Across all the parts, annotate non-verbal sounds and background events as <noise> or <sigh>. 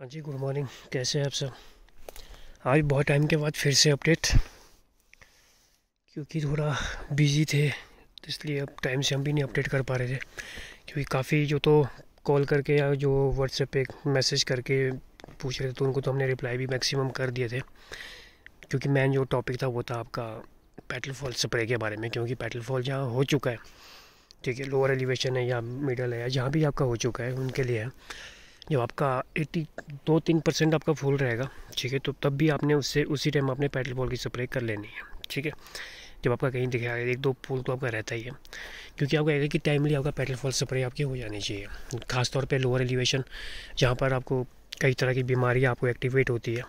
हाँ जी good morning कैसे हैं आप सब आज बहुत टाइम के बाद फिर से अपडेट क्योंकि थोड़ा बिजी थे तो इसलिए अब टाइम से हम भी नहीं अपडेट कर पा रहे थे क्योंकि काफ़ी जो तो कॉल करके या जो व्हाट्सएप पे मैसेज करके पूछ रहे थे तो उनको तो हमने रिप्लाई भी मैक्सिमम कर दिए थे क्योंकि मेन जो टॉपिक था वो था आपका पेटल फॉल स्प्रे के बारे में क्योंकि पेटल फॉल जहाँ हो चुका है ठीक है लोअर एलिवेशन है या मिडल है या जहाँ भी आपका हो चुका है उनके लिए है जब आपका एट्टी दो तीन परसेंट आपका फूल रहेगा ठीक है तो तब भी आपने उससे उसी टाइम आपने पेट्रोल बॉल की स्प्रे कर लेनी है ठीक है जब आपका कहीं दिखाया एक दो फूल तो आपका रहता ही है क्योंकि आपको एक कि टाइमली आपका पेट्रोल फॉल स्प्रे आपकी हो जानी चाहिए खासतौर पर लोअर एलिवेशन जहाँ पर आपको कई तरह की बीमारियाँ आपको एक्टिवेट होती है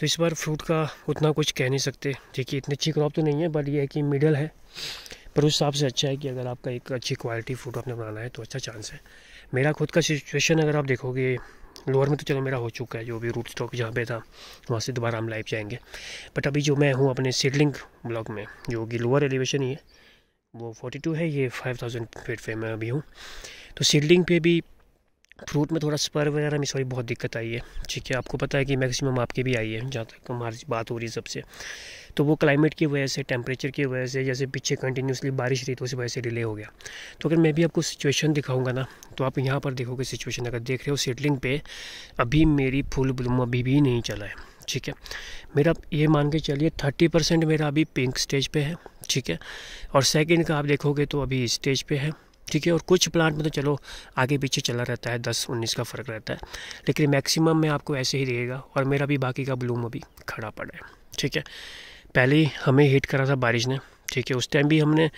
तो इस बार फ्रूट का उतना कुछ कह नहीं सकते देखिए इतनी अच्छी क्रॉप तो नहीं है बट ये है कि मिडल है पर उस हिसाब से अच्छा है कि अगर आपका एक अच्छी क्वालिटी फ्रूट आपने बनाना है तो अच्छा चांस है मेरा खुद का सिचुएशन अगर आप देखोगे लोअर में तो चलो मेरा हो चुका है जो भी रूट स्टॉक जहाँ पे था वहाँ से दोबारा हम लाइव जाएंगे बट अभी जो मैं हूँ अपने सीडलिंग ब्लॉक में जो कि लोअर एलिवेशन ही है वो 42 टू है ये फाइव थाउजेंड फीट पे मैं अभी हूँ तो सीडलिंग पे भी फ्रूट में थोड़ा स्पर वगैरह में सॉरी बहुत दिक्कत आई है ठीक है आपको पता है कि मैक्सिमम आपके भी आई है जहाँ तक हमारी बात हो रही है सबसे तो वो क्लाइमेट की वजह से टेम्परेचर की वजह से जैसे पीछे कंटिन्यूसली बारिश रही तो उस वजह से डिले हो गया तो अगर मैं भी आपको सिचुएशन दिखाऊंगा ना तो आप यहाँ पर देखोगे सिचुएशन अगर देख रहे हो सेटलिंग पे अभी मेरी फुल ब्लूम अभी भी नहीं चला है ठीक है मेरा ये मान के चलिए थर्टी परसेंट मेरा अभी पिंक स्टेज पर है ठीक है और सेकेंड का आप देखोगे तो अभी स्टेज पर है ठीक है और कुछ प्लांट में तो चलो आगे पीछे चला रहता है दस उन्नीस का फ़र्क रहता है लेकिन मैक्सिमम में आपको ऐसे ही रहेगा और मेरा भी बाकी का ब्लूम अभी खड़ा पड़ा है ठीक है पहले ही हमें हीट करा था बारिश ने ठीक है उस टाइम भी हमने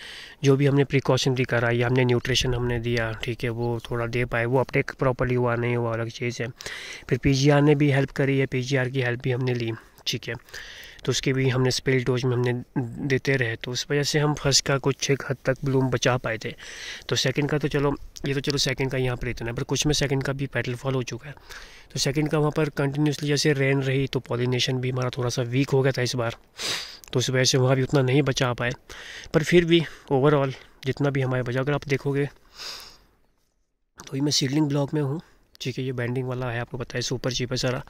जो भी हमने प्रिकॉशन भी करा या हमने न्यूट्रिशन हमने दिया ठीक है वो थोड़ा दे पाए वो अपटेक प्रॉपरली हुआ नहीं हुआ अलग चीज़ है फिर पीजीआर ने भी हेल्प करी है पीजीआर की हेल्प भी हमने ली ठीक है तो उसकी भी हमने स्पेल डोज में हमने देते रहे तो उस वजह से हम फर्स्ट का कुछ एक हद तक ब्लूम बचा पाए थे तो सेकंड का तो चलो ये तो चलो सेकंड का यहाँ पर इतना है पर कुछ में सेकंड का भी पेटल फॉल हो चुका है तो सेकंड का वहाँ पर कंटिन्यूसली जैसे रेन रही तो पॉलिनेशन भी हमारा थोड़ा सा वीक हो गया था इस बार तो उस वजह से वहाँ भी उतना नहीं बचा पाए पर फिर भी ओवरऑल जितना भी हमारे बचा अगर आप देखोगे तो ये मैं सीडलिंग ब्लॉक में हूँ ठीक है ये बैंडिंग वाला है आपको पता है सुपर चीप है सारा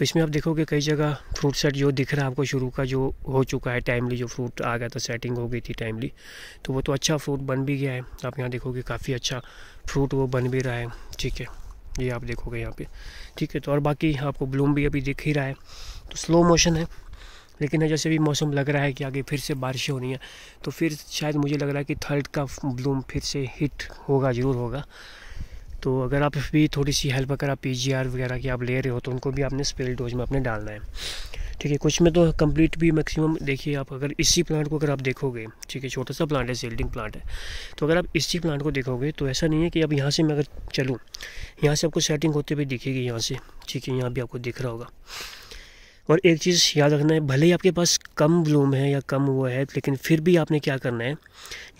तो इसमें आप देखोगे कई जगह फ्रूट सेट जो दिख रहा है आपको शुरू का जो हो चुका है टाइमली जो फ्रूट आ गया था सेटिंग हो गई थी टाइमली तो वो तो अच्छा फ्रूट बन भी गया है आप यहाँ देखोगे काफ़ी अच्छा फ्रूट वो बन भी रहा है ठीक है ये आप देखोगे यहाँ पे ठीक है तो और बाकी आपको ब्लूम भी अभी दिख ही रहा है तो स्लो मोशन है लेकिन जैसे भी मौसम लग रहा है कि आगे फिर से बारिश होनी है तो फिर शायद मुझे लग रहा है कि थर्ड का ब्लूम फिर से हिट होगा ज़रूर होगा तो अगर आप भी थोड़ी सी हेल्प अगर आप पी वगैरह की आप ले रहे हो तो उनको भी आपने स्पेल डोज में आपने डालना है ठीक है कुछ में तो कंप्लीट भी मैक्सिमम देखिए आप अगर इसी प्लांट को अगर आप देखोगे ठीक है छोटा सा प्लांट है सेल्डिंग प्लांट है तो अगर आप इसी प्लांट को देखोगे तो ऐसा नहीं है कि अब यहाँ से मैं अगर चलूँ यहाँ से आपको सेटिंग होते हुए दिखेगी यहाँ से ठीक है यहाँ भी आपको दिख रहा होगा और एक चीज़ याद रखना है भले ही आपके पास कम ब्लूम है या कम हुआ है लेकिन फिर भी आपने क्या करना है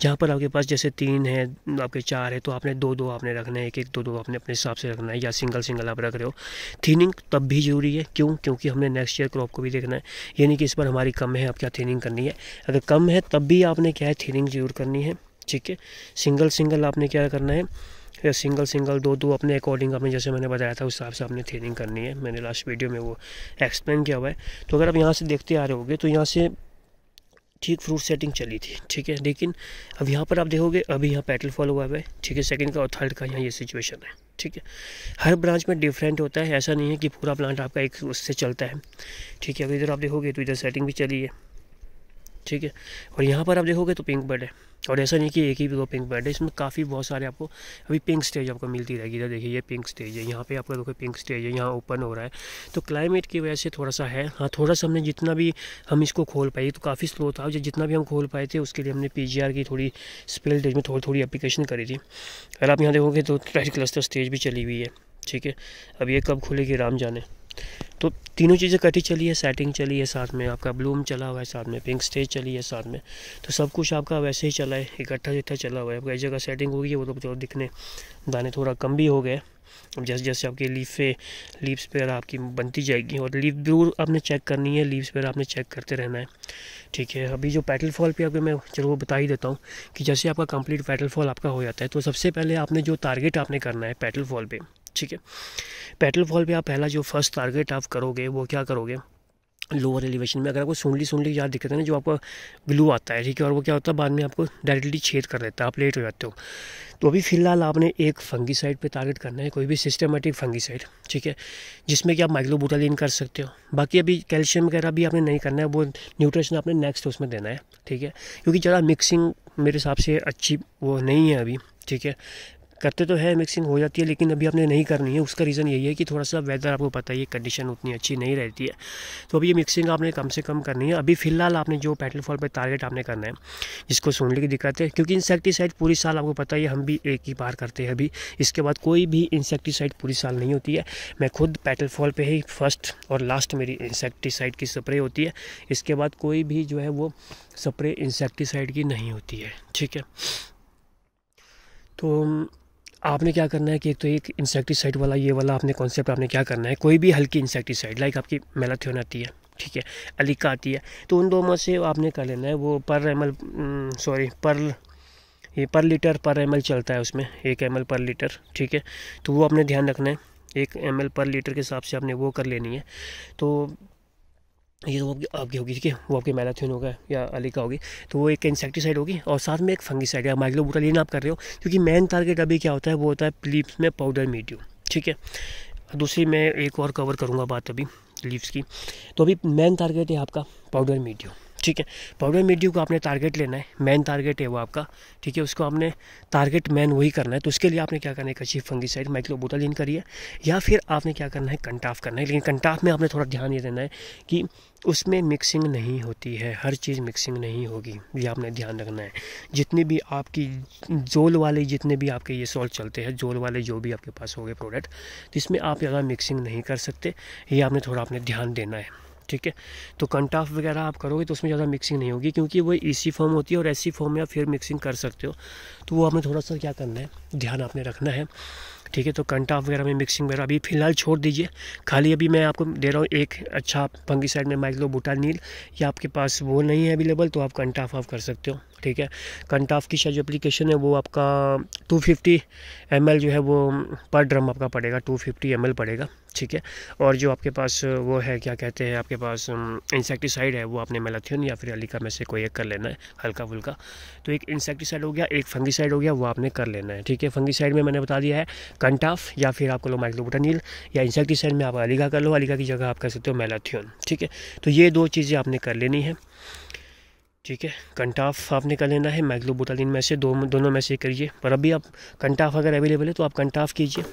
जहाँ पर आपके पास जैसे तीन है आपके चार है तो आपने दो दो आपने रखना है एक एक दो दो आपने अपने हिसाब से रखना है या सिंगल सिंगल आप रख रहे हो थीनिंग तब भी ज़रूरी है क्यों क्योंकि हमने नेक्स्ट ईयर क्रॉप को भी देखना है यानी कि इस पर हमारी कम है आप क्या थीनिंग करनी है अगर कम है तब भी आपने क्या है थीनिंग जरूर करनी है ठीक है सिंगल सिंगल आपने क्या करना है फिर सिंगल सिंगल दो दो अपने अकॉर्डिंग अपने जैसे मैंने बताया था उस हिसाब से आपने थेनिंग करनी है मैंने लास्ट वीडियो में वो एक्सप्लेन किया हुआ है तो अगर आप यहाँ से देखते आ रहे होगे तो यहाँ से ठीक फ्रूट सेटिंग चली थी ठीक है लेकिन अब यहाँ पर आप देखोगे अभी यहाँ पेटल फॉल हुआ है ठीक है सेकंड का और थर्ड का यहाँ ये सिचुएशन है ठीक है हर ब्रांच में डिफरेंट होता है ऐसा नहीं है कि पूरा प्लांट आपका एक उससे चलता है ठीक है अगर इधर आप देखोगे तो इधर सेटिंग भी चली है ठीक है और यहाँ पर आप देखोगे तो पिंक बर्ड है और ऐसा नहीं कि एक ही दो पिंक बर्ड है इसमें काफ़ी बहुत सारे आपको अभी पिंक स्टेज आपको मिलती रहेगी इधर देखिए ये पिंक स्टेज है यहाँ पे आपका देखो पिंक स्टेज है यहाँ ओपन हो रहा है तो क्लाइमेट की वजह से थोड़ा सा है हाँ थोड़ा सा हमने जितना भी हम इसको खोल पाए तो काफ़ी स्लो था जितना भी हम खोल पाए थे उसके लिए हमने पी की थोड़ी स्पेल स्टेज में थोड़ी थोड़ी अप्लीकेशन करी थी अगर आप यहाँ देखोगे तो रेड क्लस्टर स्टेज भी चली हुई है ठीक है अब ये कब खुलेगी राम जाने तो तीनों चीज़ें कटी चली है सेटिंग चली है साथ में आपका ब्लूम चला हुआ है साथ में पिंक स्टेज चली है साथ में तो सब कुछ आपका वैसे ही चला है इकट्ठा जितना चला हुआ है आपका एक जगह सेटिंग होगी वो तो जो दिखने दाने थोड़ा कम भी हो गए अब जैसे जैसे आपकी लीफे लीव्स पेयर आपकी बनती जाएगी और लीव जरूर आपने चेक करनी है लीव्स पेयर आपने चेक करते रहना है ठीक है अभी जो पैटल फॉल पर आपको मैं चलो वो बता ही देता हूँ कि जैसे आपका कंप्लीट पैटल फॉल आपका हो जाता है तो सबसे पहले आपने जो टारगेट आपने करना है पैटल फॉल पर ठीक है पेट्रोल पे आप पहला जो फर्स्ट टारगेट आप करोगे वो क्या करोगे लोअर एलिवेशन में अगर आपको सुनली सुनली याद दिक्कत ना जो आपका ग्लू आता है ठीक है और वो क्या होता है बाद में आपको डायरेक्टली छेद कर देता है आप लेट हो जाते हो तो अभी फ़िलहाल आपने एक फंगीसाइड पे टारगेट करना है कोई भी सिस्टमेटिक फंगीसाइड ठीक है जिसमें कि आप माइक्रोबूटालिन कर सकते हो बाकी अभी कैल्शियम वगैरह भी आपने नहीं करना है वो न्यूट्रिशन आपने नेक्स्ट उसमें देना है ठीक है क्योंकि ज़्यादा मिक्सिंग मेरे हिसाब से अच्छी वो नहीं है अभी ठीक है करते तो है मिक्सिंग हो जाती है लेकिन अभी आपने नहीं करनी है उसका रीज़न यही है कि थोड़ा सा वेदर आपको पता है कंडीशन उतनी अच्छी नहीं रहती है तो अभी ये मिक्सिंग आपने कम से कम करनी है अभी फिलहाल आपने जो पेटल फॉल पर टारगेट आपने करना है जिसको सुनने की दिक्कत है क्योंकि इंसेक्टिसाइड पूरी साल आपको पता है हम भी एक ही बार करते हैं अभी इसके बाद कोई भी इंसेक्टिसाइड पूरी साल नहीं होती है मैं खुद पेटल फॉल पर ही फर्स्ट और लास्ट मेरी इंसेक्टिसाइड की स्प्रे होती है इसके बाद कोई भी जो है वो स्प्रे इंसेक्टीसाइड की नहीं होती है ठीक है तो आपने क्या करना है कि एक तो एक इंसेक्टिसाइड वाला ये वाला आपने कॉन्सेप्ट आपने क्या करना है कोई भी हल्की इंसेक्टिसाइड लाइक आपकी मेलाथियोन आती है ठीक है अलिका आती है तो उन दोनों से आपने कर लेना है वो पर एम एल सॉरी पर ये पर लीटर पर एम चलता है उसमें एक एम पर लीटर ठीक है तो वो आपने ध्यान रखना है एक एम पर लीटर के हिसाब से आपने वो कर लेनी है तो ये तो आपकी आपकी होगी ठीक है वो आपके मैलाथ्यून होगा या अली का होगी तो वो एक इंसेक्टिसाइड होगी और साथ में एक फंगिसाइड या लेना आप कर रहे हो क्योंकि मेन टारगेट अभी क्या होता है वो होता है लीप्स में पाउडर मीडियम ठीक है दूसरी मैं एक और कवर करूँगा बात अभी लीव्स की तो अभी मेन टारगेट है आपका पाउडर मीडियम ठीक है प्रॉब्लम मीडियो को आपने टारगेट लेना है मेन टारगेट है वो आपका ठीक है उसको आपने टारगेट मेन वही करना है तो उसके लिए आपने क्या करना है कची माइक्लोबोटल इन करिए या फिर आपने क्या करना है कंटाफ करना है लेकिन कंटाफ में आपने थोड़ा ध्यान ये देना है कि उसमें मिक्सिंग नहीं होती है हर चीज़ मिक्सिंग नहीं होगी ये आपने ध्यान रखना है जितनी भी आपकी जोल वाले जितने भी आपके ये सॉल्ट चलते हैं जोल वाले जो भी आपके पास हो गए प्रोडक्ट तो इसमें आप ज़्यादा मिक्सिंग नहीं कर सकते ये आपने थोड़ा आपने ध्यान देना है ठीक है तो कंटाफ वगैरह आप करोगे तो उसमें ज़्यादा मिक्सिंग नहीं होगी क्योंकि वो ईसी फॉर्म होती है और ऐसी फॉर्म में आप फिर मिक्सिंग कर सकते हो तो वो आपने थोड़ा सा क्या करना है ध्यान आपने रखना है ठीक है तो कंटाफ वगैरह में मिक्सिंग वगैरह अभी फिलहाल छोड़ दीजिए खाली अभी मैं आपको दे रहा हूँ एक अच्छा पंगी साइड में माइक्लो बूटा नील या आपके पास वो नहीं है अवेलेबल तो आप कंटाफ ऑफ कर सकते हो ठीक है कंटाफ की शायद जो एप्लीकेशन है वो आपका 250 फिफ्टी जो है वो पर ड्रम आपका पड़ेगा 250 फिफ्टी पड़ेगा ठीक है और जो आपके पास वो है क्या कहते हैं आपके पास इंसेक्टिसाइड है वो आपने मेलाथियन या फिर अलीका में से कोई एक कर लेना है हल्का फुल्का तो एक इंसेक्टिसाइड हो गया एक फंगीसाइड हो गया वो आपने कर लेना है ठीक है फंगीसाइड में मैंने बता दिया है कंटाफ या फिर आपको लो माइक्रोबोटानील या इंसेक्टिसाइड में आप अलीगा कर लो अलीगा की जगह आप कर सकते हो मेलाथियन ठीक है तो ये दो चीज़ें आपने कर लेनी है ठीक है कंटाफ आपने कर लेना है मैग्लोबोटालिन में से दो दोनों में से करिए पर अभी आप कंटाफ अगर अवेलेबल है तो आप कंटाफ कीजिए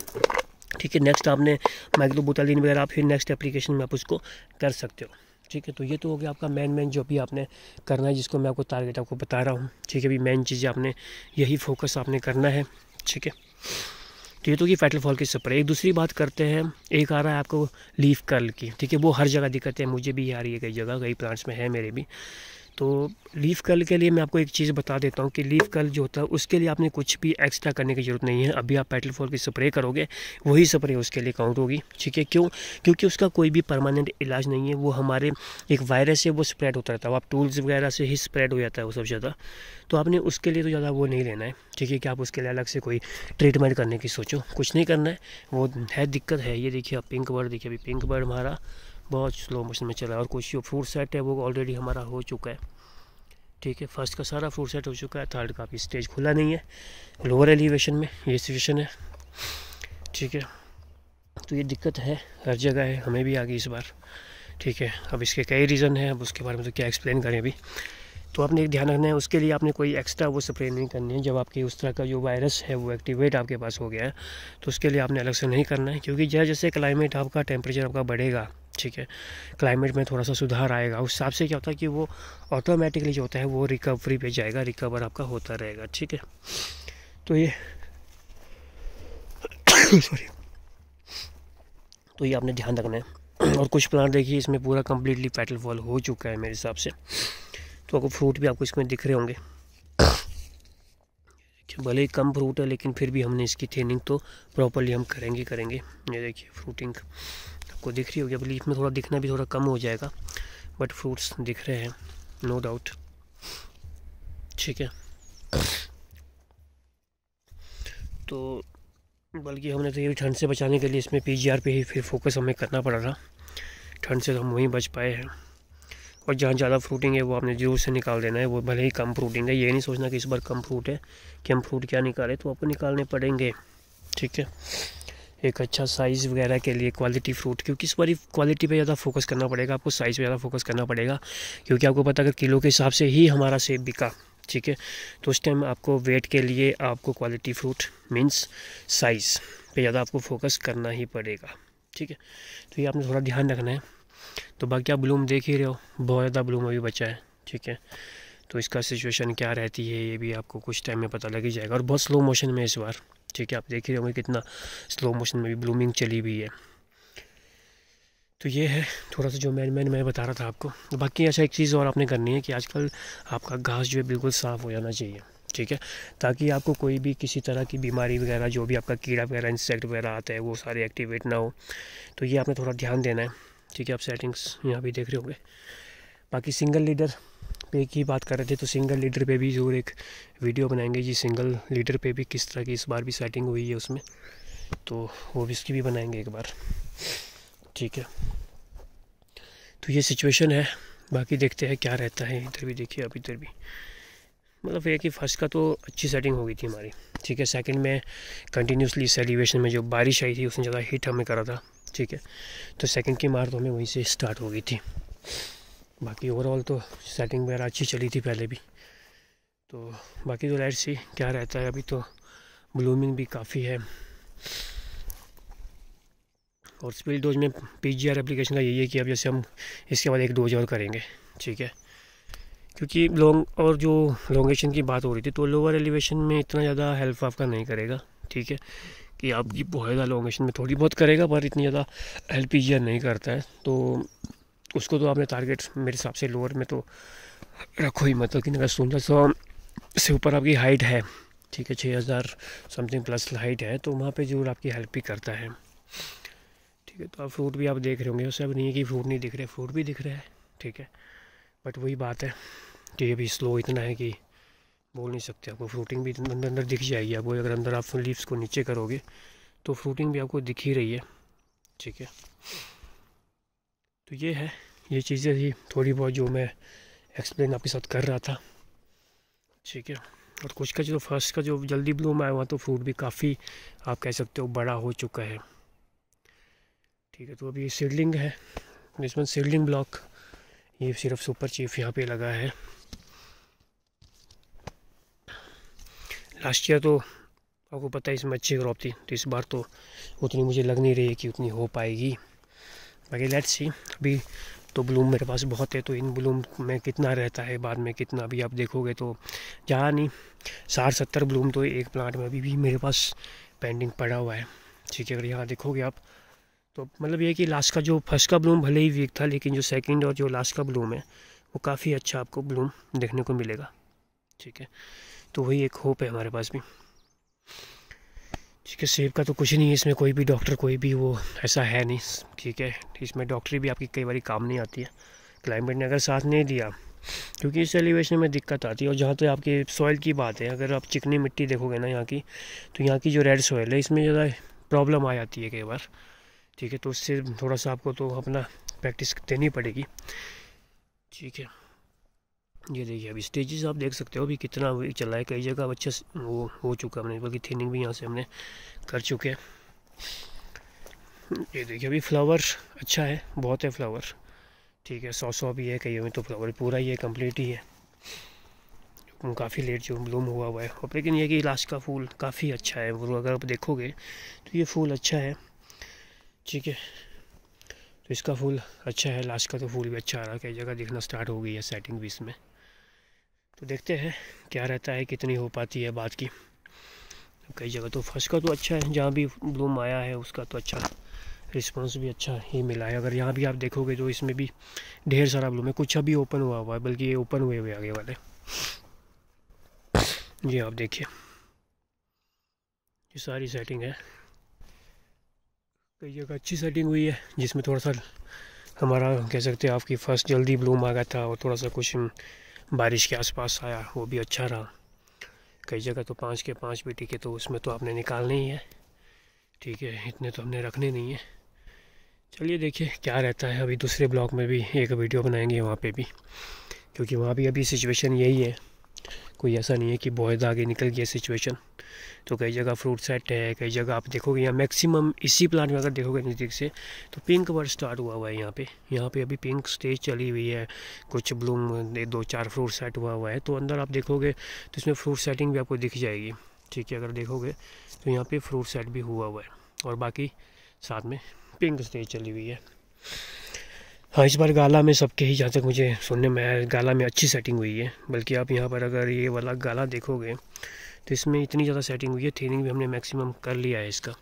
ठीक है नेक्स्ट आपने मैग्लोबोटालिन वगैरह आप फिर नेक्स्ट एप्लीकेशन में आप उसको कर सकते हो ठीक है तो ये तो हो गया आपका मेन मेन जो भी आपने करना है जिसको मैं आपको टारगेट आपको बता रहा हूँ ठीक है अभी मेन चीज़ें आपने यही फोकस आपने करना है ठीक है तो ये तो कि फैटल फॉल की स्प्रे एक दूसरी बात करते हैं एक आ रहा है आपको लीफ कर्ल की ठीक है वो हर जगह दिक्कत है मुझे भी आ रही है कई जगह कई प्लांट्स में है मेरे भी तो लीफ कल के लिए मैं आपको एक चीज़ बता देता हूँ कि लीफ कल जो होता है उसके लिए आपने कुछ भी एक्स्ट्रा करने की ज़रूरत नहीं है अभी आप पेटल फोर की स्प्रे करोगे वही स्प्रे उसके लिए काउंट होगी ठीक है क्यों क्योंकि उसका कोई भी परमानेंट इलाज नहीं है वो हमारे एक वायरस है वो स्प्रेड होता रहता है आप टूल्स वगैरह से ही स्प्रेड हो जाता है वो सब ज़्यादा तो आपने उसके लिए तो ज़्यादा वो नहीं लेना है ठीक है कि आप उसके लिए अलग से कोई ट्रीटमेंट करने की सोचो कुछ नहीं करना है वो है दिक्कत है ये देखिए आप पिंक बर्ड देखिए अभी पिंक बर्ड हमारा बहुत स्लो मोशन में चला है और कुछ जो फ्रूट सेट है वो ऑलरेडी हमारा हो चुका है ठीक है फर्स्ट का सारा फ्रूट सेट हो चुका है थर्ड का अभी स्टेज खुला नहीं है लोअर एलिवेशन में ये सिचुएशन है ठीक है तो ये दिक्कत है हर जगह है हमें भी आ गई इस बार ठीक है अब इसके कई रीज़न हैं अब उसके बारे में तो क्या एक्सप्लेन करें अभी तो आपने एक ध्यान रखना है उसके लिए आपने कोई एक्स्ट्रा वो स्प्रे नहीं करनी है जब आपकी उस तरह का जो वायरस है वो एक्टिवेट आपके पास हो गया है तो उसके लिए आपने अलग से नहीं करना है क्योंकि जैसे जैसे क्लाइमेट आपका टेम्परेचर आपका बढ़ेगा ठीक है क्लाइमेट में थोड़ा सा सुधार आएगा उस हिसाब से क्या होता है कि वो ऑटोमेटिकली जो होता है वो रिकवरी पे जाएगा रिकवर आपका होता रहेगा ठीक है तो ये सॉरी <coughs> तो ये आपने ध्यान रखना है और कुछ प्लांट देखिए इसमें पूरा कम्प्लीटली पेटल फॉल हो चुका है मेरे हिसाब से तो आपको फ्रूट भी आपको इसमें दिख रहे होंगे अच्छा, भले ही कम फ्रूट है लेकिन फिर भी हमने इसकी थिनिंग तो प्रॉपरली हम करेंगे करेंगे ये देखिए फ्रूटिंग आपको दिख रही होगी अब लीफ में थोड़ा दिखना भी थोड़ा कम हो जाएगा बट फ्रूट्स दिख रहे हैं नो डाउट ठीक है तो बल्कि हमने तो ये ठंड से बचाने के लिए इसमें पीजीआर पे ही फिर फोकस हमें करना पड़ा था ठंड से तो हम वहीं बच पाए हैं और जहाँ ज़्यादा फ्रूटिंग है वो आपने जरूर से निकाल देना है वो भले ही कम फ्रूटिंग है ये नहीं सोचना कि इस बार कम फ्रूट है कि हम फ्रूट क्या निकालें तो आपको निकालने पड़ेंगे ठीक है एक अच्छा साइज़ वगैरह के लिए क्वालिटी फ्रूट क्योंकि इस बार क्वालिटी पे ज़्यादा फोकस करना पड़ेगा आपको साइज़ पे ज़्यादा फोकस करना पड़ेगा क्योंकि आपको पता अगर किलो के हिसाब से ही हमारा सेब बिका ठीक है तो उस टाइम आपको वेट के लिए आपको क्वालिटी फ्रूट मीन्स साइज़ पे ज़्यादा आपको फोकस करना ही पड़ेगा ठीक है तो ये आपने थोड़ा ध्यान रखना है तो बाकी आप ब्लूम देख ही रहे हो बहुत ज़्यादा ब्लूम अभी बचा है ठीक है तो इसका सिचुएशन क्या रहती है ये भी आपको कुछ टाइम में पता लग ही जाएगा और बहुत स्लो मोशन में इस बार ठीक है आप देख रहे होंगे कितना स्लो मोशन में भी ब्लूमिंग चली हुई है तो ये है थोड़ा सा जो मैन मैन मैं बता रहा था आपको बाकी अच्छा एक चीज़ और आपने करनी है कि आजकल आपका घास जो है बिल्कुल साफ़ हो जाना चाहिए ठीक है ताकि आपको कोई भी किसी तरह की बीमारी वगैरह जो भी आपका कीड़ा वगैरह इंसेक्ट वगैरह आता है वो सारे एक्टिवेट ना हो तो ये आपने थोड़ा ध्यान देना है ठीक है आप सेटिंग्स यहाँ भी देख रहे होंगे बाकी सिंगल लीडर पे की बात कर रहे थे तो सिंगल लीडर पे भी ज़रूर एक वीडियो बनाएंगे जी सिंगल लीडर पे भी किस तरह की इस बार भी सेटिंग हुई है उसमें तो वो भी इसकी भी बनाएंगे एक बार ठीक है तो ये सिचुएशन है बाकी देखते हैं क्या रहता है इधर भी देखिए अब इधर भी मतलब ये कि फर्स्ट का तो अच्छी सेटिंग हो गई थी हमारी ठीक है सेकंड में कंटिन्यूसली सेलिवेशन में जो बारिश आई थी उसने ज़्यादा हीट हमें करा था ठीक है तो सेकंड की मार तो हमें वहीं से स्टार्ट हो गई थी बाकी ओवरऑल तो सेटिंग वगैरह अच्छी चली थी पहले भी तो बाकी तो लाइट सी क्या रहता है अभी तो ब्लूमिंग भी काफ़ी है और स्पीड डोज में पी जी आर एप्लीकेशन का यही है कि अब जैसे हम इसके बाद एक डोज और करेंगे ठीक है क्योंकि लॉन्ग और जो लॉन्गेशन की बात हो रही थी तो लोअर एलिवेशन में इतना ज़्यादा हेल्प आपका नहीं करेगा ठीक है कि आपकी बहुत ज़्यादा लॉन्गेशन में थोड़ी बहुत करेगा पर इतनी ज़्यादा हेल्प ईयर नहीं करता है तो उसको तो आपने टारगेट मेरे हिसाब से लोअर में तो रखो ही मतलब कि अगर सोलह सौ से ऊपर आपकी हाइट है ठीक है छः हज़ार समथिंग प्लस हाइट है तो वहाँ पे जरूर आपकी हेल्प भी करता है ठीक है तो आप फ्रूट भी आप देख रहे होंगे उससे अब नहीं है कि फ्रूट नहीं दिख रहे फ्रूट भी दिख रहा है ठीक है बट वही बात है कि अभी स्लो इतना है कि बोल नहीं सकते आपको फ्रूटिंग भी अंदर अंदर दिख जाएगी आपको अगर अंदर आप लीव्स को नीचे करोगे तो फ्रूटिंग भी आपको दिख ही रही है ठीक है तो ये है ये चीज़ें थी थोड़ी बहुत जो मैं एक्सप्लेन आपके साथ कर रहा था ठीक है और कुछ का जो फर्स्ट का जो जल्दी ब्लूम आया हुआ तो फ्रूट भी काफ़ी आप कह सकते हो बड़ा हो चुका है ठीक है तो अभी ये सीडलिंग है जिसमें सीडलिंग ब्लॉक ये सिर्फ सुपर चीफ यहाँ पे लगा है लास्ट ईयर तो आपको पता है इसमें अच्छी क्रॉप थी तो इस बार तो उतनी मुझे लग नहीं रही है कि उतनी हो पाएगी बाकी लेट्स सी अभी तो ब्लूम मेरे पास बहुत है तो इन ब्लूम में कितना रहता है बाद में कितना अभी आप देखोगे तो जहाँ नहीं साठ सत्तर ब्लूम तो एक प्लांट में अभी भी मेरे पास पेंडिंग पड़ा हुआ है ठीक है अगर यहाँ देखोगे आप तो मतलब ये कि लास्ट का जो फर्स्ट का ब्लूम भले ही वीक था लेकिन जो सेकंड और जो लास्ट का ब्लूम है वो काफ़ी अच्छा आपको ब्लूम देखने को मिलेगा ठीक है तो वही एक होप है हमारे पास भी ठीक है सेब का तो कुछ नहीं है इसमें कोई भी डॉक्टर कोई भी वो ऐसा है नहीं ठीक है इसमें डॉक्टरी भी आपकी कई बार काम नहीं आती है क्लाइमेट ने अगर साथ नहीं दिया क्योंकि इस एलिवेशन में दिक्कत आती है और जहाँ तक तो आपके सॉइल की बात है अगर आप चिकनी मिट्टी देखोगे ना यहाँ की तो यहाँ की जो रेड सॉइल है इसमें ज़्यादा प्रॉब्लम आ जाती है कई बार ठीक है तो उससे थोड़ा सा आपको तो अपना प्रैक्टिस देनी पड़ेगी ठीक है ये देखिए अभी स्टेजेस आप देख सकते हो अभी कितना चला है कई जगह अब अच्छा वो हो चुका हमने बल्कि थिनिंग भी यहाँ से हमने कर चुके हैं ये देखिए अभी फ्लावर अच्छा है बहुत है फ्लावर ठीक है सौ सौ भी है कई में तो फ्लावर पूरा ही है कम्प्लीट ही है काफ़ी लेट जो ब्लूम हुआ हुआ है और लेकिन ये कि लास्ट का फूल काफ़ी अच्छा है वो अगर आप देखोगे तो ये फूल अच्छा है ठीक है तो इसका फूल अच्छा है लास्ट का तो फूल भी अच्छा आ रहा है कई जगह दिखना स्टार्ट हो गई है सेटिंग भी इसमें तो देखते हैं क्या रहता है कितनी हो पाती है बात की तो कई जगह तो फर्स्ट का तो अच्छा है जहाँ भी ब्लूम आया है उसका तो अच्छा रिस्पांस भी अच्छा ही मिला है अगर यहाँ भी आप देखोगे तो इसमें भी ढेर सारा ब्लूम है कुछ अभी ओपन हुआ हुआ है बल्कि ये ओपन हुए हुए आगे वाले जी आप देखिए ये सारी सेटिंग है कई जगह अच्छी सेटिंग हुई है जिसमें थोड़ा सा हमारा कह सकते हैं आपकी फ़र्स्ट जल्दी ब्लूम आ गया था और थोड़ा सा कुछ बारिश के आसपास आया वो भी अच्छा रहा कई जगह तो पाँच के पाँच भी टिके तो उसमें तो आपने निकालने ही है ठीक है इतने तो हमने रखने नहीं है चलिए देखिए क्या रहता है अभी दूसरे ब्लॉग में भी एक वीडियो बनाएंगे वहाँ पे भी क्योंकि वहाँ भी अभी सिचुएशन यही है कोई ऐसा नहीं है कि बहुत आगे निकल गया सिचुएशन तो कई जगह फ्रूट सेट है कई जगह आप देखोगे यहाँ मैक्सिमम इसी प्लांट में अगर देखोगे नज़दीक से तो पिंक वर्ड स्टार्ट हुआ हुआ है यहाँ पे यहाँ पे अभी पिंक स्टेज चली हुई है कुछ ब्लूम दो चार फ्रूट सेट हुआ हुआ है तो अंदर आप देखोगे तो इसमें फ्रूट सेटिंग भी आपको दिख जाएगी ठीक है अगर देखोगे तो यहाँ पर फ्रूट सेट भी हुआ हुआ है और बाकी साथ में पिंक स्टेज चली हुई है हाँ इस बार गाला में सबके ही जहाँ तक मुझे सुनने में आया गाला में अच्छी सेटिंग हुई है बल्कि आप यहाँ पर अगर ये वाला गाला देखोगे तो इसमें इतनी ज़्यादा सेटिंग हुई है थीनिंग भी हमने मैक्सिमम कर लिया है इसका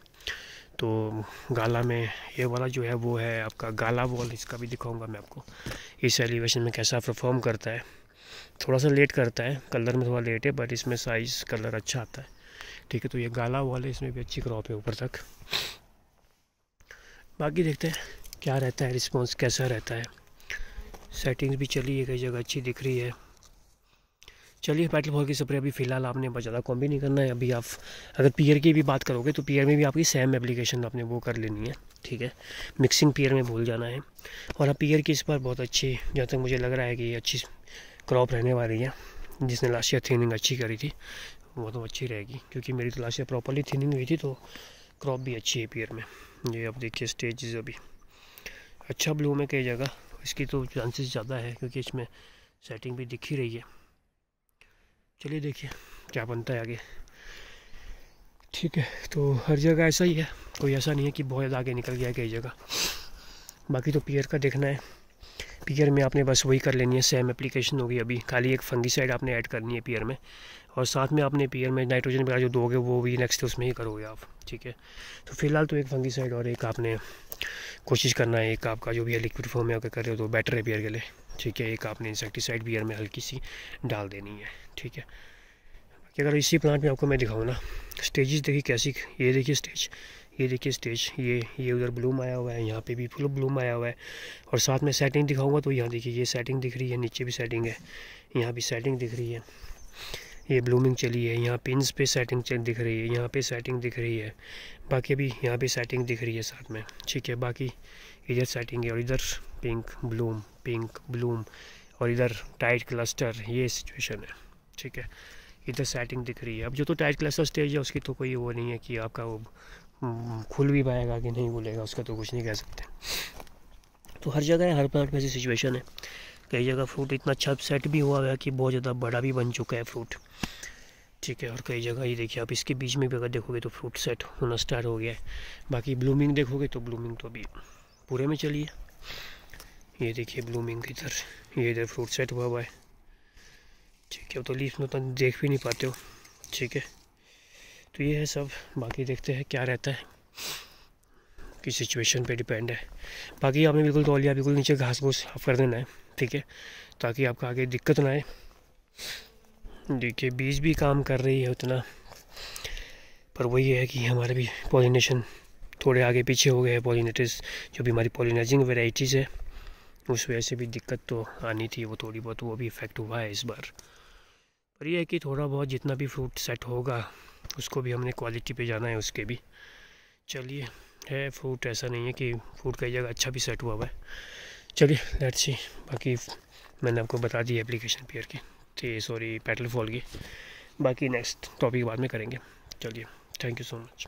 तो गाला में ये वाला जो है वो है आपका गाला वॉल इसका भी दिखाऊंगा मैं आपको इस एलिवेशन में कैसा परफॉर्म करता है थोड़ा सा लेट करता है कलर में थोड़ा लेट है बट इसमें साइज़ कलर अच्छा आता है ठीक है तो ये गाला वॉल है इसमें भी अच्छी क्रॉप है ऊपर तक बाकी देखते हैं क्या रहता है रिस्पॉन्स कैसा रहता है सेटिंग्स भी चली है कई जगह अच्छी दिख रही है चलिए बैटल बॉल की स्प्रे अभी फ़िलहाल आपने ज़्यादा कॉम भी नहीं करना है अभी आप अगर पियर की भी बात करोगे तो पियर में भी आपकी सेम एप्लीकेशन आपने वो कर लेनी है ठीक है मिक्सिंग पियर में भूल जाना है और अब पियर की इस बार बहुत अच्छी जहाँ तक मुझे लग रहा है कि अच्छी क्रॉप रहने वाली है जिसने लास्ट ईयर थीनिंग अच्छी करी थी वो तो अच्छी रहेगी क्योंकि मेरी तो लास्ट ईयर प्रॉपरली थीनिंग हुई थी तो क्रॉप भी अच्छी है पियर में ये आप देखिए स्टेज अभी अच्छा ब्लू में कई जगह इसकी तो चांसेस ज़्यादा है क्योंकि इसमें सेटिंग भी दिख ही रही है चलिए देखिए क्या बनता है आगे ठीक है तो हर जगह ऐसा ही है कोई ऐसा नहीं है कि बहुत आगे निकल गया है कई जगह बाकी तो पियर का देखना है पियर में आपने बस वही कर लेनी है सेम एप्लीकेशन होगी अभी खाली एक फंगी साइड आपने ऐड करनी है पियर में और साथ में आपने पियर में नाइट्रोजन वगैरह जो दोगे वो भी नेक्स्ट उसमें ही करोगे आप ठीक है तो फिलहाल तो एक फंगी साइड और एक आपने कोशिश करना है एक आपका जो भी है लिक्विड फॉर्म में अगर कर रहे हो तो बेटर है पियर के लिए ठीक है एक आपने इंसेक्टिसाइड पीयर में हल्की सी डाल देनी है ठीक है कि अगर इसी प्लांट में आपको मैं दिखाऊँ ना स्टेजेस देखिए कैसी ये देखिए स्टेज ये देखिए स्टेज ये ये उधर ब्लूम आया हुआ है यहाँ पे भी फुल ब्लूम आया हुआ है और साथ में सेटिंग दिखाऊंगा तो यहाँ देखिए ये सेटिंग दिख रही है नीचे भी सेटिंग है यहाँ भी सेटिंग दिख रही है ये ब्लूमिंग चली है यहाँ पिंस पे सेटिंग दिख रही है यहाँ पे सेटिंग दिख रही है बाकी अभी यहाँ पे सेटिंग दिख रही है साथ में ठीक है बाकी इधर सेटिंग है और इधर पिंक ब्लूम पिंक ब्लूम और इधर टाइट क्लस्टर ये सिचुएशन है ठीक है इधर सेटिंग दिख रही है अब जो तो टाइट क्लस्टर स्टेज है उसकी तो कोई वो नहीं है कि आपका वो हाँ। खुल भी पाएगा कि नहीं खुलेगा उसका तो कुछ नहीं कह सकते तो हर जगह है हर प्लांट में ऐसी सिचुएशन है कई जगह फ्रूट इतना अच्छा सेट भी हुआ है कि बहुत ज़्यादा बड़ा भी बन चुका है फ्रूट ठीक है और कई जगह ये देखिए आप इसके बीच में भी अगर देखोगे तो फ्रूट सेट होना स्टार्ट हो गया है बाकी ब्लूमिंग देखोगे तो ब्लूमिंग तो अभी पूरे में चली है ये देखिए ब्लूमिंग इधर ये इधर फ्रूट सेट हुआ हुआ है ठीक है तो लीफ में तो देख भी नहीं पाते हो ठीक है तो ये है सब बाकी देखते हैं क्या रहता है कि सिचुएशन पे डिपेंड है बाकी आपने बिल्कुल तौलिया बिल्कुल नीचे घास घूस साफ कर देना है ठीक है ताकि आपका आगे दिक्कत ना आए देखिए बीज भी काम कर रही है उतना पर वही है कि हमारे भी पॉलिनेशन थोड़े आगे पीछे हो गए हैं पॉलिनेटिस जो भी हमारी पॉलिनाइजिंग वेराइटीज़ है उस वजह से भी दिक्कत तो आनी थी वो थोड़ी बहुत वो भी इफ़ेक्ट हुआ है इस बार पर यह है कि थोड़ा बहुत जितना भी फ्रूट सेट होगा उसको भी हमने क्वालिटी पे जाना है उसके भी चलिए है फ्रूट ऐसा नहीं है कि फ्रूट कई जगह अच्छा भी सेट हुआ हुआ है चलिए लेट्स सी बाकी मैंने आपको बता दी एप्लीकेशन पेयर की तो सॉरी पेटल फॉल की बाकी नेक्स्ट टॉपिक बाद में करेंगे चलिए थैंक यू सो मच